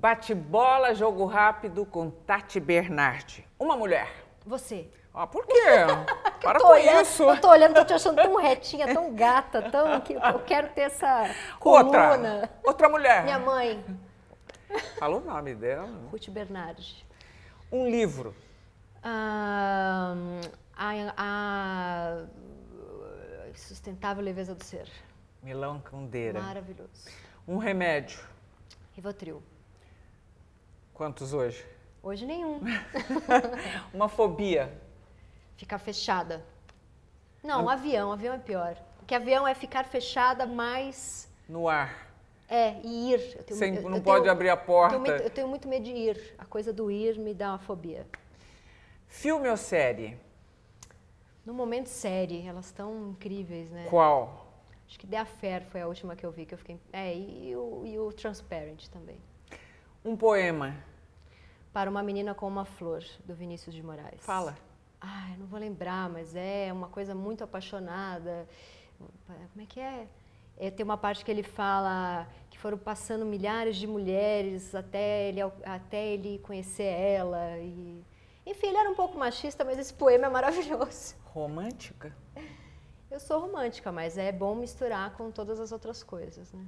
Bate-bola, jogo rápido com Tati Bernardi. Uma mulher. Você. Ah, por quê? Para com olhando, isso. Eu tô olhando, tô te achando tão retinha, tão gata, tão que eu quero ter essa coluna. Outra, outra mulher. Minha mãe. Fala o nome dela. Ruth Bernardi. Um livro. Ah, a, a Sustentável Leveza do Ser. Milão Candeira. Maravilhoso. Um remédio. Rivotril. Quantos hoje? Hoje nenhum. uma fobia? Ficar fechada. Não, um avião. Avião é pior. Porque avião é ficar fechada mais... No ar. É, e ir. Tenho, Sem, não pode tenho, abrir a porta. Eu tenho, eu tenho muito medo de ir. A coisa do ir me dá uma fobia. Filme ou série? No momento, série. Elas estão incríveis, né? Qual? Acho que The Affair foi a última que eu vi, que eu fiquei... É, e, e, o, e o Transparent também. Um poema? para uma menina com uma flor, do Vinícius de Moraes. Fala. Ai, ah, não vou lembrar, mas é uma coisa muito apaixonada. Como é que é? é tem uma parte que ele fala que foram passando milhares de mulheres até ele, até ele conhecer ela. E... Enfim, ele era um pouco machista, mas esse poema é maravilhoso. Romântica? Eu sou romântica, mas é bom misturar com todas as outras coisas, né?